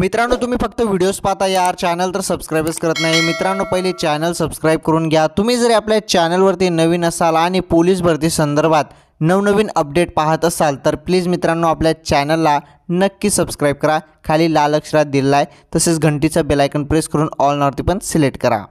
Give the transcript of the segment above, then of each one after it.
मित्रांनो तुम्ही फक्त व्हिडिओज पाहता यार चॅनल तर सबस्क्राईबच करत नाही मित्रांनो पहिले चॅनल सबस्क्राईब करून घ्या तुम्ही जरी आपल्या चॅनलवरती नवीन असाल आणि पोलीस भरती संदर्भात नवनवीन अपडेट पाहत असाल तर प्लीज मित्रांनो आपल्या चॅनलला नक्की सबस्क्राईब करा खाली लाल अक्षरात दिलेला आहे तसेच घंटीचा बेलायकन प्रेस करून ऑल पण सिलेक्ट करा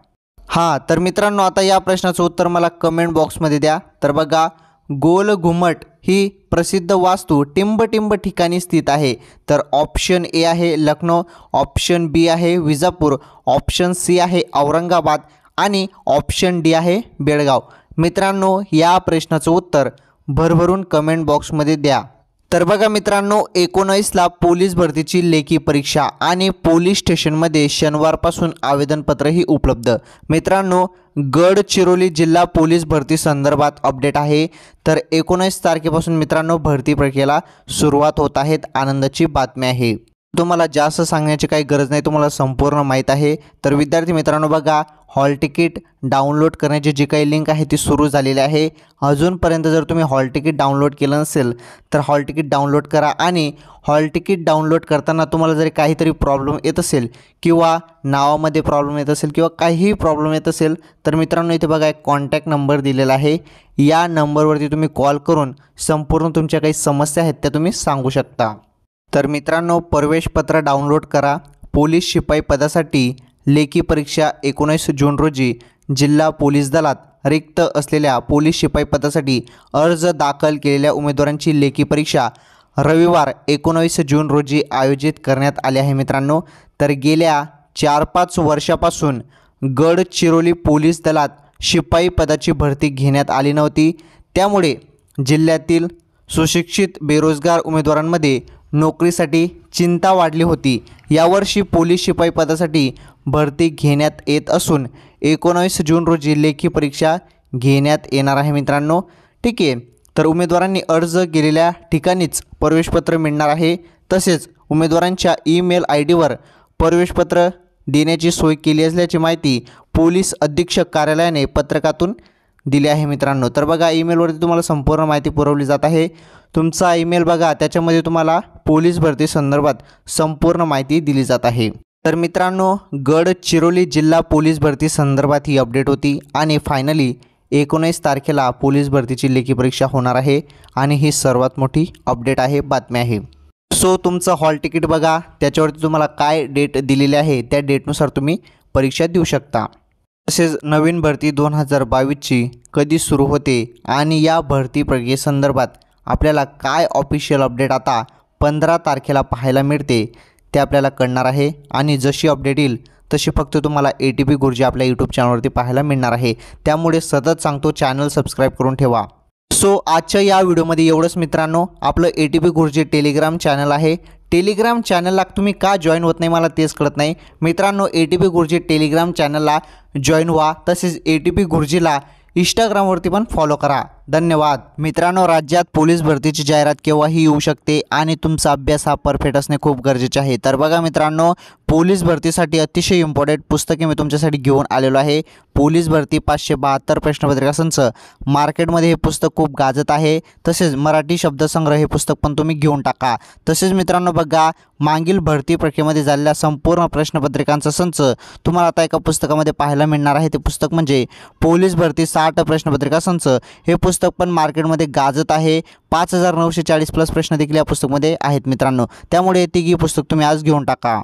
हां तर मित्रांनो आता या प्रश्नाचं उत्तर मला कमेंट बॉक्समध्ये द्या तर बघा गोल घुमट ही प्रसिद्ध वास्तू टिंबटिंब ठिकाणी स्थित आहे तर ऑप्शन ए आहे लखनौ ऑप्शन बी आहे विजापूर ऑप्शन सी आहे औरंगाबाद आणि ऑप्शन डी आहे बेळगाव मित्रांनो या प्रश्नाचं उत्तर भरभरून कमेंट बॉक्समध्ये द्या तर बघा मित्रांनो एकोणावीसला पोलीस भरतीची लेखी परीक्षा आणि पोलीस स्टेशनमध्ये शनिवारपासून आवेदनपत्रही उपलब्ध मित्रांनो गडचिरोली जिल्हा पोलीस भरती संदर्भात अपडेट आहे तर एकोणावीस तारखेपासून मित्रांनो भरती प्रक्रियेला सुरुवात होत आहेत आनंदाची बातमी आहे तुम्हाला जास्त सांगण्याची काही गरज नाही तुम्हाला संपूर्ण माहीत आहे तर विद्यार्थी मित्रांनो बघा हॉल तिकीट डाउनलोड करण्याची जी काही लिंक आहे ती सुरू झालेली आहे अजूनपर्यंत जर तुम्ही हॉल तिकीट डाउनलोड केलं नसेल तर हॉल तिकीट डाउनलोड करा आणि हॉल तिकीट डाउनलोड करताना तुम्हाला जरी काहीतरी प्रॉब्लेम येत असेल किंवा नावामध्ये प्रॉब्लेम येत असेल किंवा काहीही प्रॉब्लेम येत असेल तर मित्रांनो इथे बघा एक कॉन्टॅक्ट नंबर दिलेला आहे या नंबरवरती तुम्ही कॉल करून संपूर्ण तुमच्या काही समस्या आहेत त्या तुम्ही सांगू शकता तर मित्रांनो प्रवेशपत्र डाउनलोड करा पोलीस शिपाई पदासाठी लेखी परीक्षा एकोणीस जून रोजी जिल्हा पोलीस दलात रिक्त असलेल्या पोलीस शिपाई पदासाठी अर्ज दाखल केलेल्या उमेदवारांची लेखी परीक्षा रविवार एकोणीस जून रोजी आयोजित करण्यात आली आहे मित्रांनो तर गेल्या चार पाच वर्षापासून गडचिरोली पोलीस दलात शिपाई पदाची भरती घेण्यात आली नव्हती त्यामुळे जिल्ह्यातील सुशिक्षित बेरोजगार उमेदवारांमध्ये नोकरीसाठी चिंता वाढली होती यावर्षी पोलीस शिपाई पदासाठी भरती घेण्यात येत असून एकोणावीस जून रोजी लेखी परीक्षा घेण्यात येणार आहे मित्रांनो ठीक आहे तर उमेदवारांनी अर्ज केलेल्या ठिकाणीच प्रवेशपत्र मिळणार आहे तसेच उमेदवारांच्या ईमेल आय डीवर प्रवेशपत्र देण्याची सोय केली असल्याची माहिती पोलीस अधीक्षक कार्यालयाने पत्रकातून दिली आहे मित्रांनो तर बघा ईमेलवरती तुम्हाला संपूर्ण माहिती पुरवली जात आहे तुमचा ईमेल बघा त्याच्यामध्ये तुम्हाला पोलीस भरती संदर्भात संपूर्ण माहिती दिली जात आहे तर मित्रांनो गडचिरोली जिल्हा पोलीस भरती संदर्भात ही अपडेट होती आणि फायनली एकोणीस तारखेला पोलीस भरतीची लेखी परीक्षा होणार आहे आणि ही सर्वात मोठी अपडेट आहे बातमी आहे सो तुमचं हॉल तिकीट बघा त्याच्यावरती तुम्हाला काय डेट दिलेली आहे त्या डेटनुसार तुम्ही परीक्षा देऊ शकता तसेच नवीन भरती दोन हजार बावीसची कधी सुरू होते आणि या भरती प्रक्रियेसंदर्भात आपल्याला काय ऑफिशियल अपडेट आता पंधरा तारखेला पाहायला मिळते ते आपल्याला कळणार आहे आणि जशी अपडेट येईल तशी फक्त तुम्हाला ए टी पी गुरुजी आपल्या यूट्यूब चॅनलवरती पाहायला मिळणार आहे त्यामुळे सतत सांगतो चॅनल सबस्क्राईब करून ठेवा सो आजच्या या व्हिडिओमध्ये एवढंच मित्रांनो आपलं A T P Guruji Telegram channel आहे टेलिग्राम चॅनलला तुम्ही का जॉईन होत नाही मला तेच कळत नाही मित्रांनो A T P Guruji Telegram चॅनलला जॉईन व्हा तसेच ए टी पी गुरुजीला इंस्टाग्रामवरती पण फॉलो करा धन्यवाद मित्रांनो राज्यात पोलीस भरतीची जाहिरात केव्हाही येऊ शकते आणि तुमचा अभ्यास हा परफेक्ट असणे खूप गरजेचे आहे तर बघा मित्रांनो पोलीस भरतीसाठी अतिशय इम्पॉर्टंट पुस्तके मी तुमच्यासाठी घेऊन आलेलो आहे पोलीस भरती पाचशे बहात्तर प्रश्नपत्रिका संच मार्केटमध्ये हे पुस्तक खूप गाजत आहे तसेच मराठी शब्दसंग्रह हे पुस्तक पण तुम्ही घेऊन टाका तसेच मित्रांनो बघा मागील भरती प्रक्रियेमध्ये झालेल्या संपूर्ण प्रश्नपत्रिकांचा संच तुम्हाला आता एका पुस्तकामध्ये पाहायला मिळणार आहे ते पुस्तक म्हणजे पोलीस भरती साठ प्रश्नपत्रिका संच हे पुस्तक पण मार्केटमध्ये गाजत आहे पाच हजार नऊशे चाळीस प्लस प्रश्न देखील या पुस्तकमध्ये आहेत मित्रांनो त्यामुळे तिघी पुस्तक तुम्ही आज घेऊन टाका